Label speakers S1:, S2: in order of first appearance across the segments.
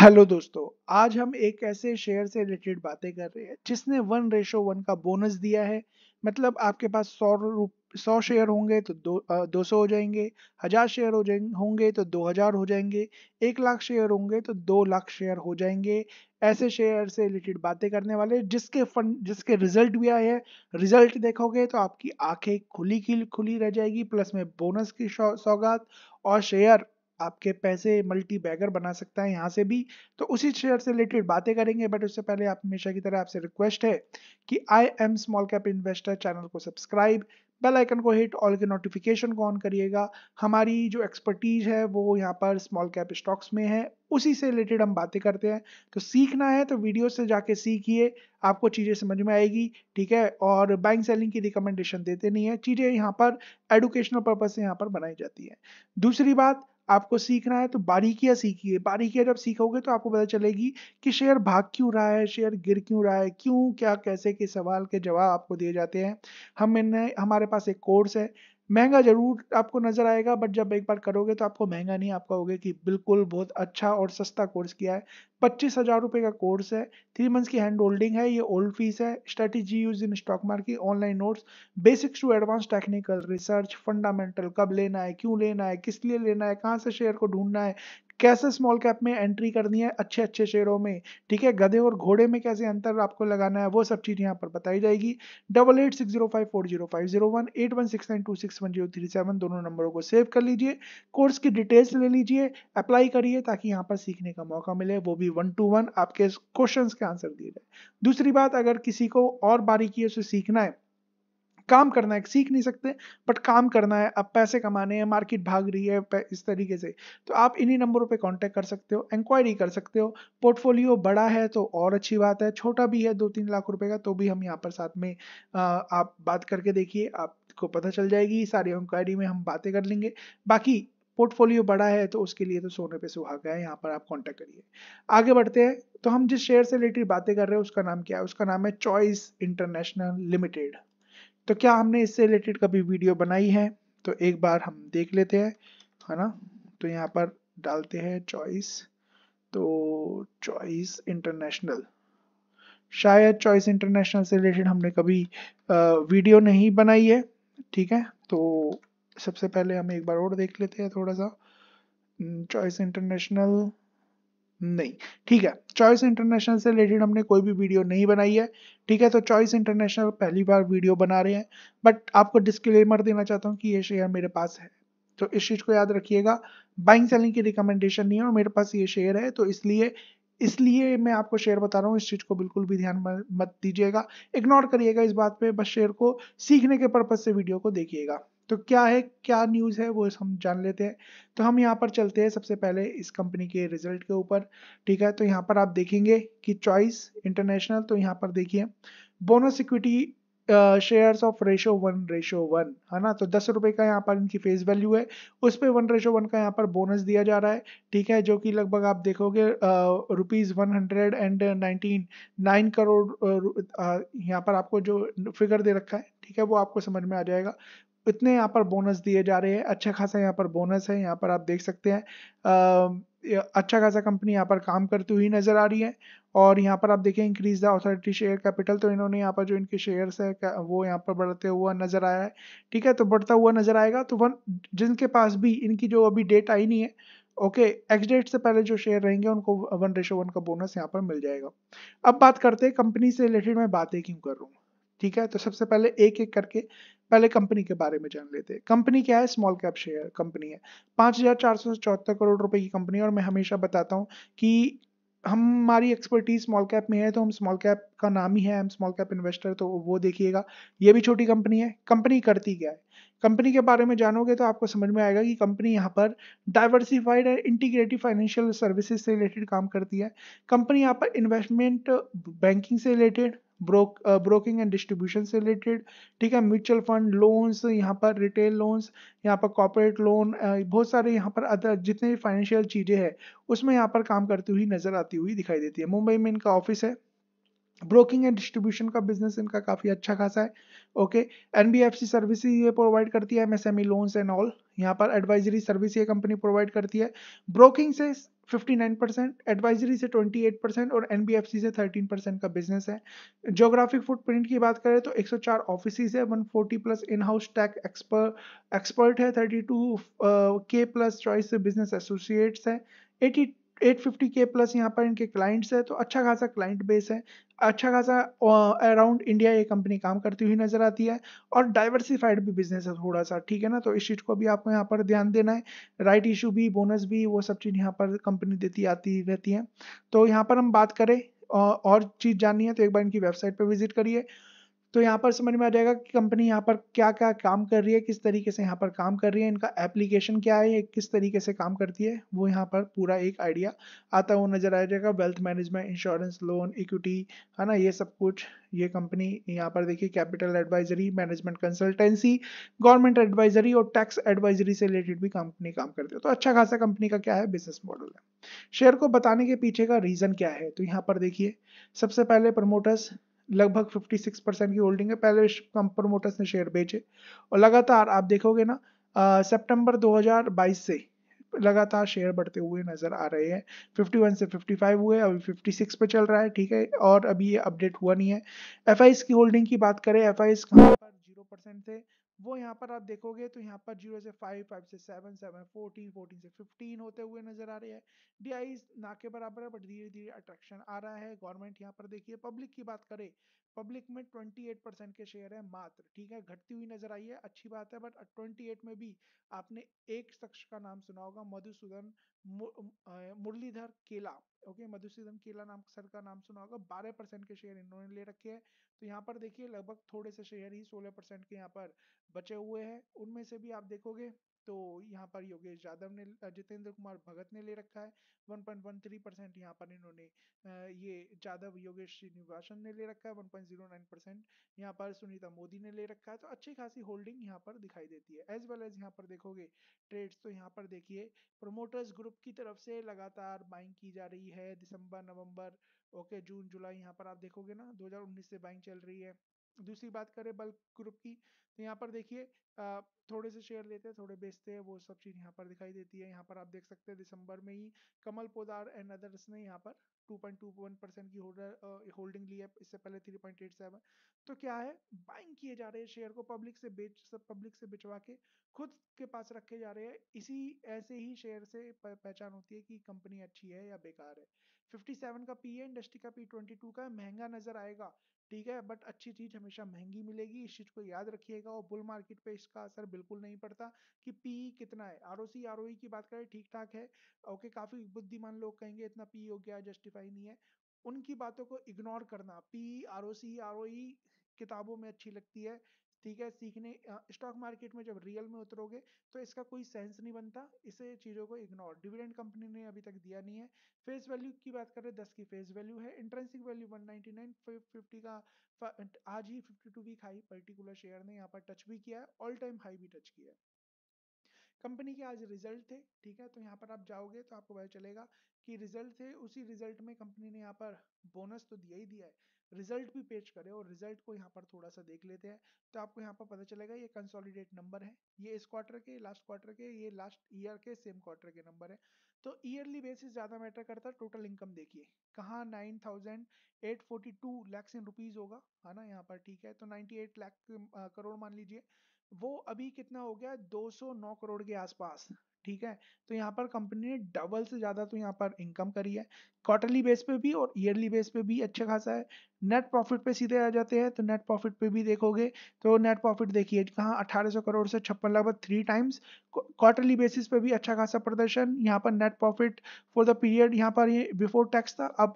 S1: hello दोस्तों आज हम एक ऐसे शेयर से रिलेटेड बातें कर रहे हैं जिसने वन रेशो वन का बोनस दिया है मतलब आपके पास सौ रूप सौ शेयर होंगे तो दो आ, दो सौ हो जाएंगे हज़ार शेयर हो जाएंगे होंगे तो दो हज़ार हो जाएंगे एक लाख शेयर होंगे तो दो लाख शेयर हो जाएंगे ऐसे शेयर से रिलेटेड बातें करने वाले जिसके फंड जिसके रिजल्ट भी आए हैं रिजल्ट देखोगे तो आपकी आंखें खुली की खुली रह जाएगी प्लस में बोनस की सौगात और शेयर आपके पैसे मल्टी बैगर बना सकता है यहाँ से भी तो उसी शेयर से रिलेटेड बातें करेंगे बट उससे पहले आप हमेशा की तरह आपसे रिक्वेस्ट है कि I am small cap investor channel को सब्सक्राइब बेल आइकन को हिट ऑल के नोटिफिकेशन को ऑन करिएगा हमारी जो एक्सपर्टीज है वो यहाँ पर स्मॉल कैप स्टॉक्स में है उसी से रिलेटेड हम बातें करते हैं तो सीखना है तो वीडियो से जाके सीखिए आपको चीज़ें समझ में आएगी ठीक है और बाइंग सेलिंग की रिकमेंडेशन देते नहीं है चीज़ें यहाँ पर एडुकेशनल पर्पज से यहाँ पर बनाई जाती है दूसरी बात आपको सीखना है तो बारीकियां सीखिए बारीकियां जब सीखोगे तो आपको पता चलेगी कि शेयर भाग क्यों रहा है शेयर गिर क्यों रहा है क्यों क्या कैसे के सवाल के जवाब आपको दिए जाते हैं हम इन्हें हमारे पास एक कोर्स है महंगा जरूर आपको नज़र आएगा बट जब एक बार करोगे तो आपको महंगा नहीं आप कहोगे कि बिल्कुल बहुत अच्छा और सस्ता कोर्स किया है पच्चीस हज़ार रुपये का कोर्स है थ्री मंथ्स की हैंड होल्डिंग है ये ओल्ड फीस है strategy use in stock market online notes basics to advance technical research fundamental कब लेना है क्यों लेना है किस लिए लेना है कहाँ से शेयर को ढूंढना है कैसे स्मॉल कैप में एंट्री करनी है अच्छे अच्छे शेयरों में ठीक है गधे और घोड़े में कैसे अंतर आपको लगाना है वो सब चीज़ यहाँ पर बताई जाएगी double eight six zero five four zero five zero one eight one six nine two six one zero three seven दोनों नंबरों को सेव कर लीजिए कोर्स की डिटेल्स ले लीजिए अप्लाई करिए ताकि यहाँ पर सीखने का मौका मिले वो भी भी वन टू वन आपके क्वेश्चन के आंसर दिए जाए दूसरी बात अगर किसी को और बारीकियों से सीखना है काम करना है सीख नहीं सकते बट काम करना है अब पैसे कमाने हैं मार्केट भाग रही है इस तरीके से तो आप इन्हीं नंबरों पे कांटेक्ट कर सकते हो इंक्वायरी कर सकते हो पोर्टफोलियो बड़ा है तो और अच्छी बात है छोटा भी है दो तीन लाख रुपए का तो भी हम यहाँ पर साथ में आ, आप बात करके देखिए आपको पता चल जाएगी सारी इंक्वायरी में हम बातें कर लेंगे बाकी पोर्टफोलियो बड़ा है तो उसके लिए तो सोने पे सुहागा है यहाँ पर आप कॉन्टेक्ट करिए आगे बढ़ते हैं तो हम जिस शेयर से रिलेटेड बातें कर रहे हैं उसका नाम क्या है उसका नाम है चॉइस इंटरनेशनल लिमिटेड तो क्या हमने इससे रिलेटेड कभी वीडियो बनाई है तो एक बार हम देख लेते हैं है ना तो यहाँ पर डालते हैं चॉइस तो चॉइस इंटरनेशनल शायद चॉइस इंटरनेशनल से रिलेटेड हमने कभी वीडियो नहीं बनाई है ठीक है तो सबसे पहले हम एक बार और देख लेते हैं थोड़ा सा चॉइस इंटरनेशनल नहीं ठीक है चॉइस इंटरनेशनल से रिलेटेड हमने कोई भी वीडियो नहीं बनाई है ठीक है तो चॉइस इंटरनेशनल पहली बार वीडियो बना रहे हैं बट आपको डिस्क्लेमर देना चाहता हूँ कि ये शेयर मेरे पास है तो इस चीज़ को याद रखिएगा बाइंग सेलिंग की रिकमेंडेशन नहीं है और मेरे पास ये शेयर है तो इसलिए इसलिए मैं आपको शेयर बता रहा हूँ इस चीज़ को बिल्कुल भी ध्यान मत दीजिएगा इग्नोर करिएगा इस बात पे बस शेयर को सीखने के पर्पज से वीडियो को देखिएगा तो क्या है क्या न्यूज़ है वो हम जान लेते हैं तो हम यहाँ पर चलते हैं सबसे पहले इस कंपनी के रिजल्ट के ऊपर ठीक है तो यहाँ पर आप देखेंगे कि चॉइस इंटरनेशनल तो यहाँ पर देखिए bonus equity shares of ratio one ratio one है ना तो दस रुपए का यहाँ पर इनकी फेस वैल्यू है उस पर वन रेशो वन का यहाँ पर बोनस दिया जा रहा है ठीक है जो कि लगभग आप देखोगे rupees one hundred and nineteen nine crore यहाँ पर आपको जो फिगर दे रखा है ठीक है वो आपको समझ में आ जाएगा इतने यहाँ पर बोनस दिए जा रहे हैं अच्छा खासा यहाँ पर बोनस है यहाँ पर आप देख सकते हैं अच्छा खासा कंपनी यहाँ पर काम करती हुई नज़र आ रही है और यहाँ पर आप देखें increase the authority share capital तो इन्होंने यहाँ पर जो इनके शेयर्स है वो यहाँ पर बढ़ते हुआ नज़र आया है ठीक है तो बढ़ता हुआ नज़र आएगा तो वन जिनके पास भी इनकी जो अभी डेट आई नहीं है ओके एक्स डेट से पहले जो शेयर रहेंगे उनको वन रेशो वन का बोनस यहाँ पर मिल जाएगा अब बात करते हैं कंपनी से रिलेटेड मैं बातें क्यों कर रहा हूँ ठीक है तो सबसे पहले एक एक करके पहले कंपनी के बारे में जान लेते हैं कंपनी क्या है स्मॉल कैप शेयर कंपनी है पाँच हज़ार चार सौ चौहत्तर करोड़ रुपए की कंपनी है और मैं हमेशा बताता हूँ कि हमारी एक्सपर्टीज स्मॉल कैप में है तो हम स्मॉल कैप का नाम ही है हम स्मॉल कैप इन्वेस्टर तो वो देखिएगा ये भी छोटी कंपनी है कंपनी करती क्या है कंपनी के बारे में जानोगे तो आपको समझ में आएगा कि कंपनी यहाँ पर diversified and integrative financial services से रिलेटेड काम करती है कंपनी यहाँ पर इन्वेस्टमेंट बैंकिंग से related broke broking and distribution से रिलेटेड ठीक है म्यूचुअल फंड लोन्स यहाँ पर रिटेल लोन्स यहाँ पर कॉपोरेट लोन बहुत सारे यहाँ पर अदर जितने भी फाइनेंशियल चीज़ें हैं उसमें यहाँ पर काम करती हुई नजर आती हुई दिखाई देती है मुंबई में इनका ऑफिस है ब्रोकिंग एंड डिस्ट्रीब्यूशन का बिजनेस इनका काफ़ी अच्छा खासा है okay N B F C service ये प्रोवाइड करती है M S M E loans and all यहाँ पर एडवाइजरी सर्विस ये कंपनी प्रोवाइड करती है ब्रोकिंग से 59 परसेंट एडवाइजरी से 28 परसेंट और एन से 13 परसेंट का बिजनेस है जोग्राफिक फुटप्रिंट की बात करें तो 104 ऑफिस है 140 plus in house tech expert है 32 K plus choice business associates है एट फिफ्टी के प्लस यहाँ पर इनके क्लाइंट्स है तो अच्छा खासा क्लाइंट बेस है अच्छा खासा अराउंड इंडिया ये कंपनी काम करती हुई नज़र आती है और डाइवर्सिफाइड भी बिजनेस है थोड़ा सा ठीक है ना तो इस चीज़ को भी आपको यहाँ पर ध्यान देना है राइट इशू भी बोनस भी वो सब चीज़ यहाँ पर कंपनी देती आती रहती है तो यहाँ पर हम बात करें और चीज़ जाननी है तो एक बार इनकी वेबसाइट पर विजिट करिए तो यहाँ पर समझ में आ जाएगा कि कंपनी यहाँ पर क्या क्या काम कर रही है किस तरीके से यहाँ पर काम कर रही है इनका एप्लीकेशन क्या है किस तरीके से काम करती है वो यहाँ पर पूरा एक आइडिया आता हुआ नजर आ जाएगा wealth management insurance loan equity है ना ये सब कुछ ये कंपनी यहाँ पर देखिए capital advisory management consultancy government advisory और टैक्स एडवाइजरी से रिलेटेड भी कंपनी काम करती है तो अच्छा खासा कंपनी का क्या है बिजनेस मॉडल है शेयर को बताने के पीछे का रीजन क्या है तो यहाँ पर देखिए सबसे पहले प्रमोटर्स लगभग 56 परसेंट की होल्डिंग है पहले प्रमोटर्स ने शेयर बेचे और लगातार आप देखोगे ना सितंबर 2022 से लगातार शेयर बढ़ते हुए नजर आ रहे हैं 51 से 55 हुए अभी 56 पे चल रहा है ठीक है और अभी ये अपडेट हुआ नहीं है एफ की होल्डिंग की बात करें एफ आई कहाँ पर जीरो परसेंट थे वो यहाँ पर आप देखोगे तो यहाँ पर जीरो से फाइव फाइव से सेवन सेवन फोर्टीन फोर्टीन से फिफ्टीन होते हुए नजर आ रहे हैं डी आई ना के बराबर है बट धीरे धीरे अट्रैक्शन आ रहा है गवर्नमेंट यहाँ पर देखिए पब्लिक की बात करें पब्लिक में 28 परसेंट के शेयर है मात्र ठीक है घटती हुई नजर आई है अच्छी बात है बट 28 में भी आपने एक शख्स का नाम सुना होगा मधुसूदन मुरलीधर केला ओके मधुसूदन केला नाम सर का नाम सुना होगा बारह परसेंट के शेयर इन्होंने ले रखे हैं तो यहाँ पर देखिए लगभग थोड़े से शेयर ही सोलह परसेंट के यहाँ पर बचे हुए हैं उनमें से भी आप देखोगे तो यहाँ पर योगेश यादव ने जितेंद्र कुमार भगत ने ले रखा है 1.13 परसेंट यहाँ पर इन्होंने ये यादव योगेश श्रीनिवासन ने ले रखा है 1.09 परसेंट यहाँ पर सुनीता मोदी ने ले रखा है तो अच्छी खासी होल्डिंग यहाँ पर दिखाई देती है एज वेल एज यहाँ पर देखोगे ट्रेड्स तो यहाँ पर देखिए प्रोमोटर्स ग्रुप की तरफ से लगातार बाइंग की जा रही है दिसंबर नवंबर ओके जून जुलाई यहाँ पर आप देखोगे ना दो से बाइंग चल रही है दूसरी बात करें बल्क ग्रुप की तो यहाँ पर देखिए थोड़े से शेयर लेते हैं थोड़े बेचते हैं वो सब चीज़ यहाँ पर दिखाई देती है यहाँ पर आप देख सकते हैं दिसंबर में ही कमल पोदार एंड अदर्स ने यहाँ पर 2.21 परसेंट की होल्डर होल्डिंग ली है इससे पहले 3.87 तो क्या है बाइंग किए जा रहे हैं शेयर को पब्लिक से बेच सब पब्लिक से बिचवा के खुद के पास रखे जा रहे हैं इसी ऐसे ही शेयर से पहचान होती है कि कंपनी अच्छी है या बेकार है 57 का पी है इंडस्ट्री का पी 22 का महंगा नजर आएगा ठीक है बट अच्छी चीज हमेशा महंगी मिलेगी इस चीज को याद रखिएगा और बुल मार्केट पे इसका असर बिल्कुल नहीं पड़ता कि पी e कितना है आर ओ सी आर ओ की बात करें ठीक ठाक है ओके काफी बुद्धिमान लोग कहेंगे इतना पी e हो गया जस्टिफाई नहीं है उनकी बातों को इग्नोर करना P R O C R O किताबों में अच्छी लगती है ठीक है सीखने स्टॉक मार्केट में जब रियल में उतरोगे तो इसका कोई सेंस नहीं बनता इसे चीज़ों को इग्नोर डिविडेंड कंपनी ने अभी तक दिया नहीं है फेस वैल्यू की बात करें दस की फेस वैल्यू है इंट्रेंसिक वैल्यू वन नाइनटी का आज ही fifty two week high particular share ने यहाँ पर टच भी किया है ऑल टाइम हाई भी टच किया है कंपनी के आज रिजल्ट थे ठीक है तो यहाँ पर आप जाओगे तो आपको पता चलेगा कि रिजल्ट थे उसी रिजल्ट में कंपनी ने यहाँ पर बोनस तो दिया ही दिया है रिजल्ट भी पेश करें और रिजल्ट को यहाँ पर थोड़ा सा देख लेते हैं तो आपको यहाँ पर पता चलेगा ये कंसोलिडेट नंबर है ये इस क्वार्टर के लास्ट क्वार्टर के ये लास्ट ईयर के सेम क्वार्टर के नंबर है तो ईयरली बेसिस ज़्यादा मैटर करता है टोटल इनकम देखिए कहाँ nine thousand eight forty two lakhs in rupees होगा है ना यहाँ पर ठीक है तो नाइन्टी एट लाख करोड़ मान लीजिए वो अभी कितना हो गया दो सौ नौ करोड़ के आसपास ठीक है तो यहाँ पर कंपनी ने डबल से ज़्यादा तो यहाँ पर इनकम करी है क्वार्टरली बेस पे भी और ईयरली बेस पे भी अच्छा खासा है नेट प्रॉफिट पे सीधे आ जाते हैं तो नेट प्रॉफिट पे भी देखोगे तो नेट प्रॉफिट देखिए कहाँ अठारह करोड़ से छप्पन लगभग थ्री टाइम्स क्वार्टरली बेसिस पे भी अच्छा खासा प्रदर्शन यहाँ पर net profit for the period यहाँ पर ये बिफोर टैक्स था अब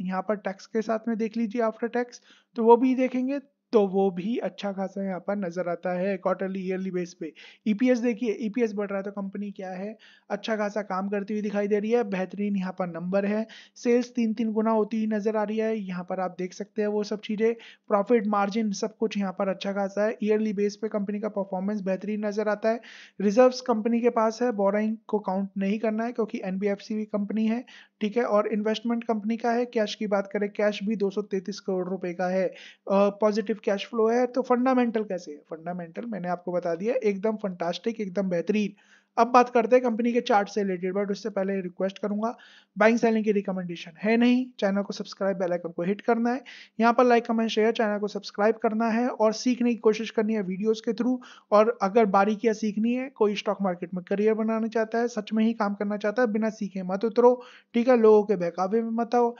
S1: यहाँ पर टैक्स के साथ में देख लीजिए आफ्टर टैक्स तो वो भी देखेंगे तो वो भी अच्छा खासा यहाँ पर नज़र आता है क्वार्टरली ईयरली बेस पे ईपीएस e देखिए ईपीएस e बढ़ रहा है तो कंपनी क्या है अच्छा खासा काम करती हुई दिखाई दे रही है बेहतरीन यहाँ पर नंबर है सेल्स तीन तीन गुना होती हुई नज़र आ रही है यहाँ पर आप देख सकते हैं वो सब चीज़ें प्रॉफिट मार्जिन सब कुछ यहाँ पर अच्छा खासा है ईयरली बेस पे कंपनी का परफॉर्मेंस बेहतरीन नज़र आता है रिजर्व कंपनी के पास है बोराइंग को काउंट नहीं करना है क्योंकि एन भी कंपनी है ठीक है और इन्वेस्टमेंट कंपनी का है कैश की बात करें कैश भी दो करोड़ रुपए का है पॉजिटिव पॉजिटिव कैश फ्लो है तो फंडामेंटल कैसे है फंडामेंटल मैंने आपको बता दिया एकदम फंटास्टिक एकदम बेहतरीन अब बात करते हैं कंपनी के चार्ट से रिलेटेड बट उससे पहले रिक्वेस्ट करूंगा बाइंग सेलिंग की रिकमेंडेशन है नहीं चैनल को सब्सक्राइब बेल आइकन को हिट करना है यहाँ पर लाइक कमेंट शेयर चैनल को सब्सक्राइब करना है और सीखने की कोशिश करनी है वीडियोस के थ्रू और अगर बारीकियाँ सीखनी है कोई स्टॉक मार्केट में करियर बनाना चाहता है सच में ही काम करना चाहता है बिना सीखे मत उतरो ठीक है लोगों के बहकावे में मत आओ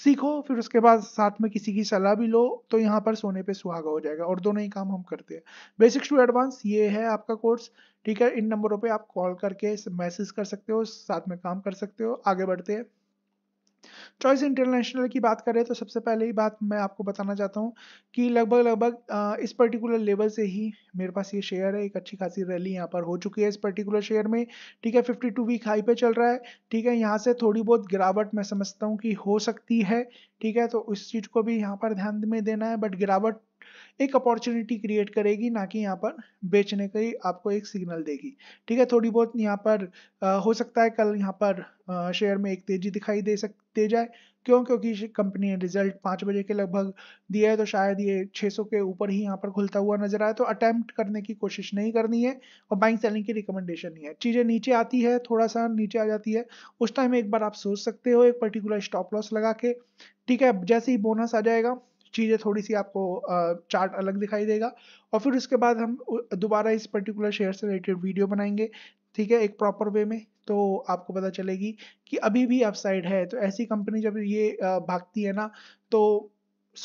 S1: सीखो फिर उसके बाद साथ में किसी की सलाह भी लो तो यहाँ पर सोने पे सुहागा हो जाएगा और दोनों ही काम हम करते हैं बेसिक्स टू एडवांस ये है आपका कोर्स ठीक है इन नंबरों पे आप कॉल करके मैसेज कर सकते हो साथ में काम कर सकते हो आगे बढ़ते हैं चॉइस इंटरनेशनल की बात करें तो सबसे पहले ही बात मैं आपको बताना चाहता हूँ कि लगभग लगभग इस पर्टिकुलर लेवल से ही मेरे पास ये शेयर है एक अच्छी खासी रैली यहाँ पर हो चुकी है इस पर्टिकुलर शेयर में ठीक है 52 वीक हाई पे चल रहा है ठीक है यहाँ से थोड़ी बहुत गिरावट मैं समझता हूँ कि हो सकती है ठीक है तो उस चीज़ को भी यहाँ पर ध्यान में देना है बट गिरावट एक अपॉर्चुनिटी क्रिएट करेगी ना कि यहाँ पर बेचने का ही आपको एक सिग्नल देगी ठीक है थोड़ी बहुत यहाँ पर आ, हो सकता है कल यहाँ पर शेयर में एक तेजी दिखाई दे सक दे जाए क्यों क्योंकि कंपनी ने रिजल्ट पाँच बजे के लगभग दिया है तो शायद ये सौ के ऊपर ही यहाँ पर खुलता हुआ नजर आया तो अटैम्प्ट करने की कोशिश नहीं करनी है और बाइंग सेलिंग की रिकमेंडेशन नहीं है चीज़ें नीचे आती है थोड़ा सा नीचे आ जाती है उस टाइम एक बार आप सोच सकते हो एक पर्टिकुलर स्टॉप लॉस लगा के ठीक है जैसे ही बोनस आ जाएगा चीज़ें थोड़ी सी आपको चार्ट अलग दिखाई देगा और फिर उसके बाद हम दोबारा इस पर्टिकुलर शेयर से रिलेटेड वीडियो बनाएंगे ठीक है एक प्रॉपर वे में तो आपको पता चलेगी कि अभी भी अपसाइड है तो ऐसी कंपनी जब ये भागती है ना तो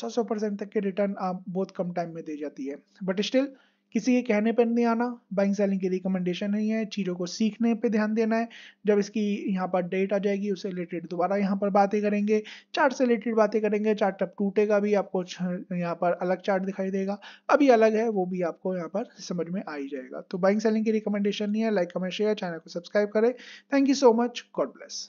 S1: सौ सौ परसेंट तक के रिटर्न आप बहुत कम टाइम में दे जाती है बट स्टिल किसी के कहने पर नहीं आना बाइंग सेलिंग की रिकमेंडेशन नहीं है चीज़ों को सीखने पे ध्यान देना है जब इसकी यहाँ पर डेट आ जाएगी उससे रिलेटेड दोबारा यहाँ पर बातें करेंगे चार्ट से रिलेटेड बातें करेंगे चार्ट अब टूटेगा भी आपको यहाँ पर अलग चार्ट दिखाई देगा अभी अलग है वो भी आपको यहाँ पर समझ में आ ही जाएगा तो बाइंग सेलिंग की रिकमेंडेशन नहीं है लाइक कमेंट शेयर चैनल को सब्सक्राइब करें thank you so much god bless